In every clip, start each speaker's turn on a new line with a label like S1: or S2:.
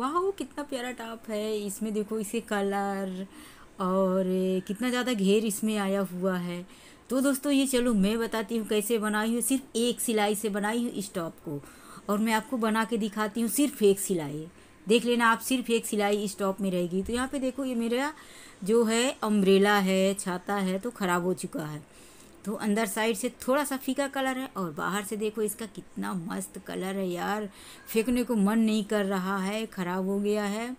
S1: वाह कितना प्यारा टॉप है इसमें देखो इसे कलर और कितना ज़्यादा घेर इसमें आया हुआ है तो दोस्तों ये चलो मैं बताती हूँ कैसे बनाई हूँ सिर्फ एक सिलाई से बनाई हूँ इस टॉप को और मैं आपको बना के दिखाती हूँ सिर्फ एक सिलाई देख लेना आप सिर्फ एक सिलाई इस टॉप में रहेगी तो यहाँ पे देखो ये मेरा जो है अम्ब्रेला है छाता है तो ख़राब हो चुका है तो अंदर साइड से थोड़ा सा फीका कलर है और बाहर से देखो इसका कितना मस्त कलर है यार फेंकने को मन नहीं कर रहा है ख़राब हो गया है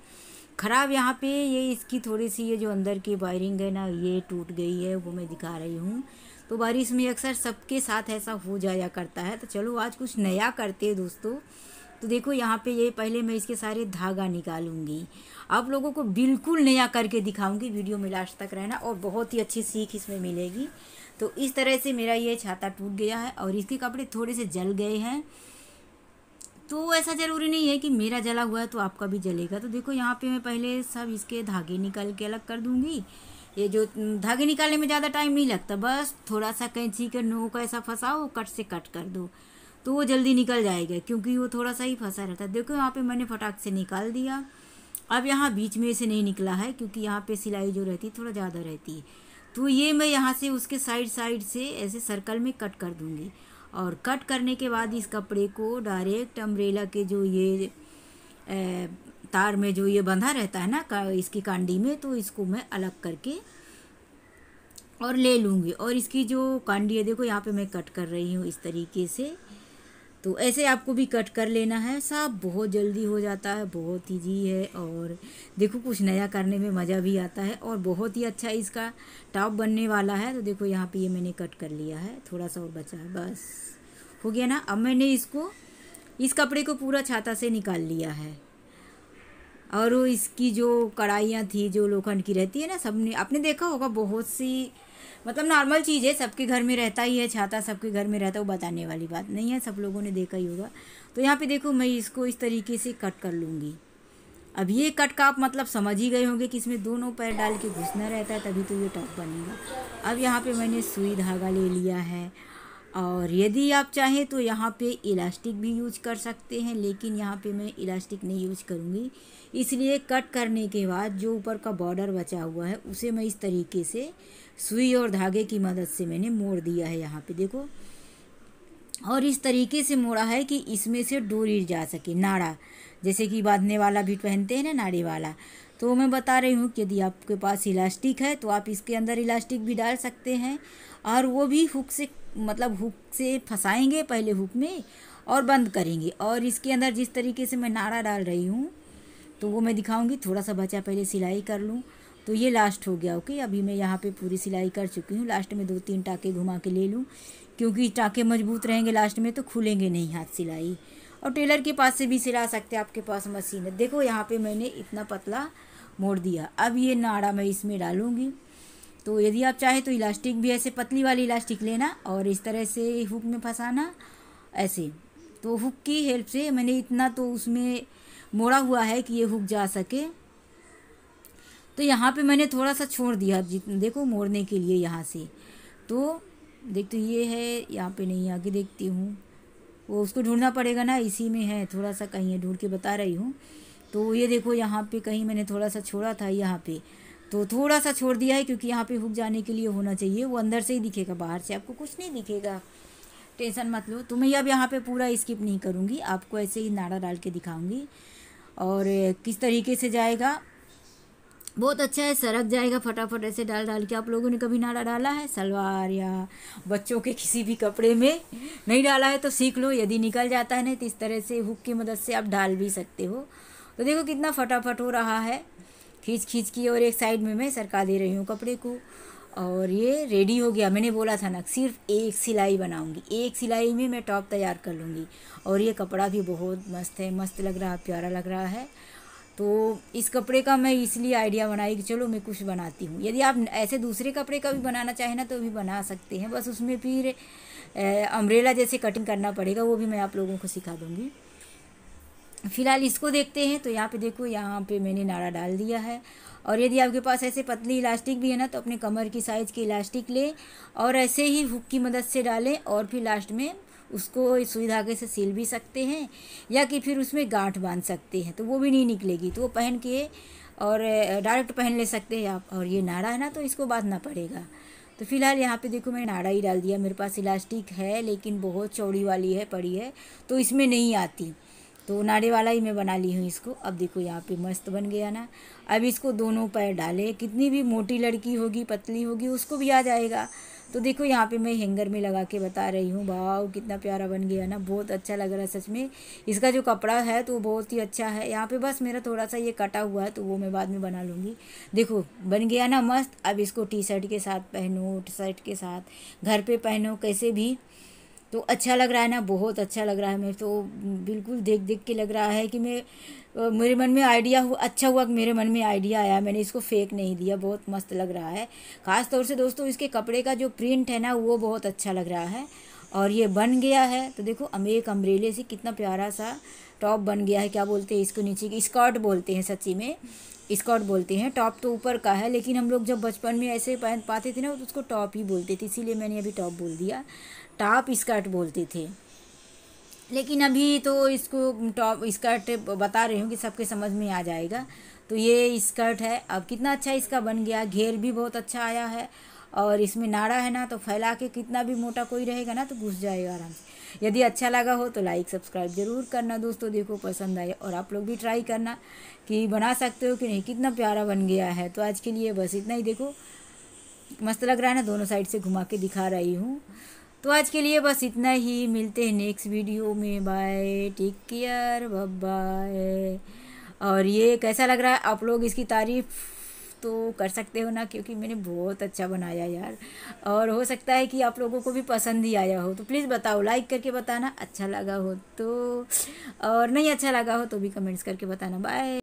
S1: ख़राब यहाँ पे ये इसकी थोड़ी सी ये जो अंदर की वायरिंग है ना ये टूट गई है वो मैं दिखा रही हूँ तो बारिश में अक्सर सबके साथ ऐसा हो जाया करता है तो चलो आज कुछ नया करते हैं दोस्तों तो देखो यहाँ पे ये पहले मैं इसके सारे धागा निकालूंगी आप लोगों को बिल्कुल नया करके दिखाऊंगी वीडियो में लास्ट तक रहना और बहुत ही अच्छी सीख इसमें मिलेगी तो इस तरह से मेरा ये छाता टूट गया है और इसके कपड़े थोड़े से जल गए हैं तो ऐसा ज़रूरी नहीं है कि मेरा जला हुआ है तो आपका भी जलेगा तो देखो यहाँ पे मैं पहले सब इसके धागे निकाल के अलग कर दूँगी ये जो धागे निकालने में ज़्यादा टाइम नहीं लगता बस थोड़ा सा कैंची के नोक ऐसा फंसाओ कट से कट कर दो तो वो जल्दी निकल जाएगा क्योंकि वो थोड़ा सा ही फंसा रहता है देखो यहाँ पे मैंने फटाक से निकाल दिया अब यहाँ बीच में से नहीं निकला है क्योंकि यहाँ पे सिलाई जो रहती है थोड़ा ज़्यादा रहती है तो ये मैं यहाँ से उसके साइड साइड से ऐसे सर्कल में कट कर दूँगी और कट करने के बाद इस कपड़े को डायरेक्ट अम्ब्रेला के जो ये ए, तार में जो ये बंधा रहता है ना का, इसकी कांडी में तो इसको मैं अलग करके और ले लूँगी और इसकी जो कांडी है देखो यहाँ पे मैं कट कर रही हूँ इस तरीके से तो ऐसे आपको भी कट कर लेना है सब बहुत जल्दी हो जाता है बहुत ईजी है और देखो कुछ नया करने में मज़ा भी आता है और बहुत ही अच्छा इसका टॉप बनने वाला है तो देखो यहाँ पे ये मैंने कट कर लिया है थोड़ा सा और बचा है बस हो गया ना अब मैंने इसको इस कपड़े को पूरा छाता से निकाल लिया है और इसकी जो कढ़ाइयाँ थी जो लोखंड की रहती है ना सबने आपने देखा होगा बहुत सी मतलब नॉर्मल चीज़ है सबके घर में रहता ही है छाता सबके घर में रहता है वो बताने वाली बात नहीं है सब लोगों ने देखा ही होगा तो यहाँ पे देखो मैं इसको इस तरीके से कट कर लूँगी अब ये कट का आप मतलब समझ ही गए होंगे कि इसमें दोनों पैर डाल के घुसना रहता है तभी तो ये टॉप बनेगा अब यहाँ पे मैंने सुई धागा ले लिया है और यदि आप चाहें तो यहाँ पे इलास्टिक भी यूज कर सकते हैं लेकिन यहाँ पे मैं इलास्टिक नहीं यूज करूँगी इसलिए कट करने के बाद जो ऊपर का बॉर्डर बचा हुआ है उसे मैं इस तरीके से सुई और धागे की मदद से मैंने मोड़ दिया है यहाँ पे देखो और इस तरीके से मोड़ा है कि इसमें से डोरी जा सके नाड़ा जैसे कि बांधने वाला भी पहनते हैं ना नाड़ी वाला तो मैं बता रही हूँ कि यदि आपके पास इलास्टिक है तो आप इसके अंदर इलास्टिक भी डाल सकते हैं और वो भी हुक से मतलब हुक से फंसाएंगे पहले हुक में और बंद करेंगे और इसके अंदर जिस तरीके से मैं नाड़ा डाल रही हूँ तो वो मैं दिखाऊंगी थोड़ा सा बचा पहले सिलाई कर लूँ तो ये लास्ट हो गया ओके अभी मैं यहाँ पे पूरी सिलाई कर चुकी हूँ लास्ट में दो तीन टाके घुमा के ले लूँ क्योंकि टाके मजबूत रहेंगे लास्ट में तो खुलेंगे नहीं हाथ सिलाई और टेलर के पास से भी सिला सकते हैं आपके पास मशीन है देखो यहाँ पे मैंने इतना पतला मोड़ दिया अब ये नाड़ा मैं इसमें डालूँगी तो यदि आप चाहें तो इलास्टिक भी ऐसे पतली वाली इलास्टिक लेना और इस तरह से हुक में फंसाना ऐसे तो हुक की हेल्प से मैंने इतना तो उसमें मोड़ा हुआ है कि ये हुक जा सके तो यहाँ पे मैंने थोड़ा सा छोड़ दिया जितना देखो मोड़ने के लिए यहाँ से तो देख तो ये है यहाँ पे नहीं आगे देखती हूँ वो उसको ढूंढना पड़ेगा ना इसी में है थोड़ा सा कहीं है ढूंढ के बता रही हूँ तो ये देखो यहाँ पे कहीं मैंने थोड़ा सा छोड़ा था यहाँ पे तो थोड़ा सा छोड़ दिया है क्योंकि यहाँ पे हुक जाने के लिए होना चाहिए वो अंदर से ही दिखेगा बाहर से आपको कुछ नहीं दिखेगा टेंशन मत लो तो मैं अब यहाँ पे पूरा स्किप नहीं करूँगी आपको ऐसे ही नाड़ा डाल के दिखाऊँगी और किस तरीके से जाएगा बहुत अच्छा है सरक जाएगा फटाफट ऐसे डाल डाल के आप लोगों ने कभी ना डाला है सलवार या बच्चों के किसी भी कपड़े में नहीं डाला है तो सीख लो यदि निकल जाता है नहीं तो इस तरह से हुक की मदद से आप डाल भी सकते हो तो देखो कितना फटाफट हो रहा है खींच खींच की और एक साइड में मैं सरका दे रही हूँ कपड़े को और ये रेडी हो गया मैंने बोला था ना सिर्फ एक सिलाई बनाऊंगी एक सिलाई में मैं टॉप तैयार कर लूँगी और ये कपड़ा भी बहुत मस्त है मस्त लग रहा है प्यारा लग रहा है तो इस कपड़े का मैं इसलिए आइडिया बनाई कि चलो मैं कुछ बनाती हूँ यदि आप ऐसे दूसरे कपड़े का भी बनाना चाहें ना तो भी बना सकते हैं बस उसमें फिर अम्ब्रेला जैसे कटिंग करना पड़ेगा वो भी मैं आप लोगों को सिखा दूँगी फ़िलहाल इसको देखते हैं तो यहाँ पे देखो यहाँ पे मैंने नाड़ा डाल दिया है और यदि आपके पास ऐसे पतली इलास्टिक भी है ना तो अपने कमर की साइज़ की इलास्टिक लें और ऐसे ही हुक की मदद से डालें और फिर लास्ट में उसको सुई धागे से सिल भी सकते हैं या कि फिर उसमें गांठ बांध सकते हैं तो वो भी नहीं निकलेगी तो वो पहन के और डायरेक्ट पहन ले सकते हैं आप और ये नाड़ा है ना तो इसको बांधना पड़ेगा तो फिलहाल यहाँ पे देखो मैंने नाड़ा ही डाल दिया मेरे पास इलास्टिक है लेकिन बहुत चौड़ी वाली है पड़ी है तो इसमें नहीं आती तो नाड़े वाला ही मैं बना ली हूँ इसको अब देखो यहाँ पे मस्त बन गया ना अब इसको दोनों पैर डाले कितनी भी मोटी लड़की होगी पतली होगी उसको भी आ जाएगा तो देखो यहाँ पे मैं हैंगर में लगा के बता रही हूँ भाव कितना प्यारा बन गया ना बहुत अच्छा लग रहा है सच में इसका जो कपड़ा है तो बहुत ही अच्छा है यहाँ पे बस मेरा थोड़ा सा ये कटा हुआ है तो वो मैं बाद में बना लूँगी देखो बन गया ना मस्त अब इसको टी शर्ट के साथ पहनो शर्ट के साथ घर पर पहनो कैसे भी तो अच्छा लग रहा है ना बहुत अच्छा लग रहा है मैं तो बिल्कुल देख देख के लग रहा है कि मैं मेरे मन में आइडिया हुआ अच्छा हुआ कि मेरे मन में आइडिया आया मैंने इसको फेक नहीं दिया बहुत मस्त लग रहा है ख़ास तौर से दोस्तों इसके कपड़े का जो प्रिंट है ना वो बहुत अच्छा लग रहा है और ये बन गया है तो देखो एक अम्ब्रेले से कितना प्यारा सा टॉप बन गया है क्या बोलते हैं इसको नीचे की स्कर्ट बोलते हैं सच्ची में स्कर्ट बोलते हैं टॉप तो ऊपर का है लेकिन हम लोग जब बचपन में ऐसे पहन पाते थे ना तो उसको टॉप ही बोलते थे इसीलिए मैंने अभी टॉप बोल दिया टॉप स्कर्ट बोलते थे लेकिन अभी तो इसको टॉप स्कर्ट बता रही हूँ कि सबके समझ में आ जाएगा तो ये स्कर्ट है अब कितना अच्छा इसका बन गया घेर भी बहुत अच्छा आया है और इसमें नाड़ा है ना तो फैला के कितना भी मोटा कोई रहेगा ना तो घुस जाएगा आराम से यदि अच्छा लगा हो तो लाइक सब्सक्राइब ज़रूर करना दोस्तों देखो पसंद आए और आप लोग भी ट्राई करना कि बना सकते हो कि नहीं कितना प्यारा बन गया है तो आज के लिए बस इतना ही देखो मस्त लग रहा है ना दोनों साइड से घुमा के दिखा रही हूँ तो आज के लिए बस इतना ही मिलते हैं नेक्स्ट वीडियो में बाय टेक केयर बाय और ये कैसा लग रहा है आप लोग इसकी तारीफ़ तो कर सकते हो ना क्योंकि मैंने बहुत अच्छा बनाया यार और हो सकता है कि आप लोगों को भी पसंद ही आया हो तो प्लीज़ बताओ लाइक करके बताना अच्छा लगा हो तो और नहीं अच्छा लगा हो तो भी कमेंट्स करके बताना बाय